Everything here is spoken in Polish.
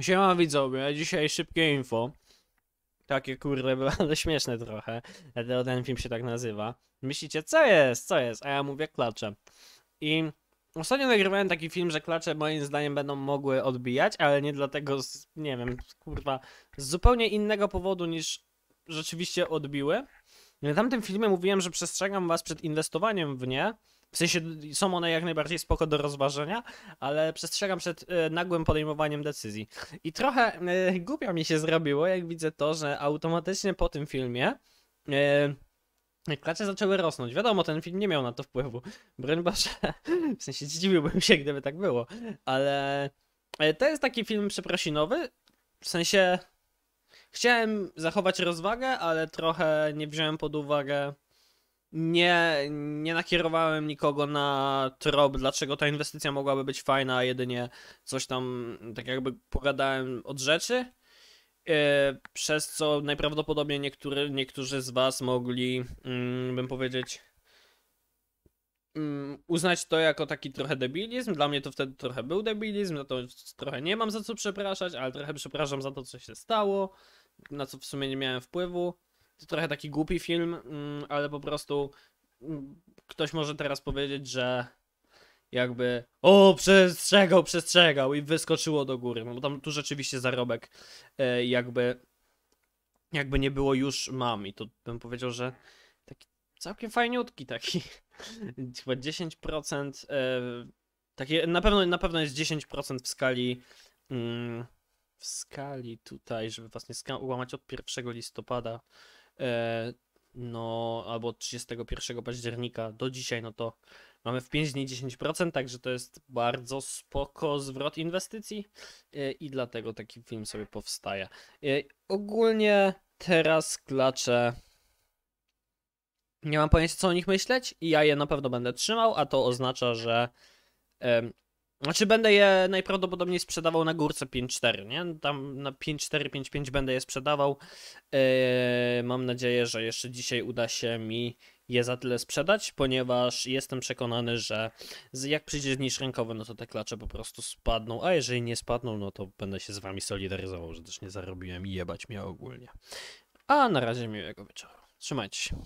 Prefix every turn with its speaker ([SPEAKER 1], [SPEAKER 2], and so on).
[SPEAKER 1] Siema widzowie, dzisiaj szybkie info. Takie kurde, było, ale śmieszne trochę. Dlatego ten film się tak nazywa. Myślicie, co jest, co jest? A ja mówię klacze. I ostatnio nagrywałem taki film, że klacze moim zdaniem będą mogły odbijać, ale nie dlatego, z, nie wiem, kurwa, z zupełnie innego powodu niż rzeczywiście odbiły. No w tamtym filmie mówiłem, że przestrzegam was przed inwestowaniem w nie. W sensie są one jak najbardziej spoko do rozważenia, ale przestrzegam przed y, nagłym podejmowaniem decyzji. I trochę y, głupio mi się zrobiło, jak widzę to, że automatycznie po tym filmie y, klacze zaczęły rosnąć. Wiadomo, ten film nie miał na to wpływu. Broń Boże, w sensie zdziwiłbym się, gdyby tak było, ale to jest taki film przeprosinowy, w sensie Chciałem zachować rozwagę, ale trochę nie wziąłem pod uwagę. Nie, nie nakierowałem nikogo na trop, dlaczego ta inwestycja mogłaby być fajna, a jedynie coś tam, tak jakby pogadałem od rzeczy. Yy, przez co najprawdopodobniej niektóry, niektórzy z Was mogli, yy, bym powiedzieć, mm, uznać to jako taki trochę debilizm. Dla mnie to wtedy trochę był debilizm, za to trochę nie mam za co przepraszać, ale trochę przepraszam za to, co się stało na co w sumie nie miałem wpływu. To trochę taki głupi film, mm, ale po prostu mm, ktoś może teraz powiedzieć, że jakby o, przestrzegał, przestrzegał i wyskoczyło do góry, no bo tam tu rzeczywiście zarobek e, jakby jakby nie było już mam i to bym powiedział, że taki całkiem fajniutki taki, chyba 10% e, takie, na pewno, na pewno jest 10% w skali mm, w skali tutaj, żeby was nie ułamać od 1 listopada e, no albo od 31 października do dzisiaj, no to mamy w 5 dni 10%, także to jest bardzo spoko zwrot inwestycji e, i dlatego taki film sobie powstaje. E, ogólnie teraz klacze nie mam pojęcia co o nich myśleć i ja je na pewno będę trzymał, a to oznacza, że znaczy będę je najprawdopodobniej sprzedawał na górce 5.4, nie? Tam na 5.4, 5.5 będę je sprzedawał. Yy, mam nadzieję, że jeszcze dzisiaj uda się mi je za tyle sprzedać, ponieważ jestem przekonany, że jak przyjdzie zniż rynkowy, no to te klacze po prostu spadną, a jeżeli nie spadną, no to będę się z wami solidaryzował, że też nie zarobiłem i jebać mnie ogólnie. A na razie miłego wieczoru. Trzymajcie się.